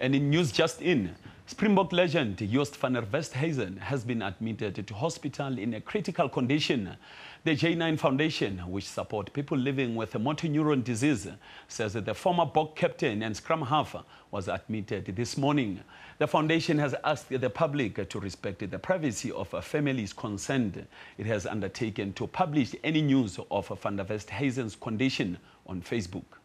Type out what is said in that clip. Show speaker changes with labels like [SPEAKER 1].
[SPEAKER 1] And in news just in, Springbok legend Joost van der Vesthuizen has been admitted to hospital in a critical condition. The J9 Foundation, which supports people living with a motor neuron disease, says that the former Bok captain and scrum half was admitted this morning. The foundation has asked the public to respect the privacy of families concerned. It has undertaken to publish any news of van der Vesthuizen's condition on Facebook.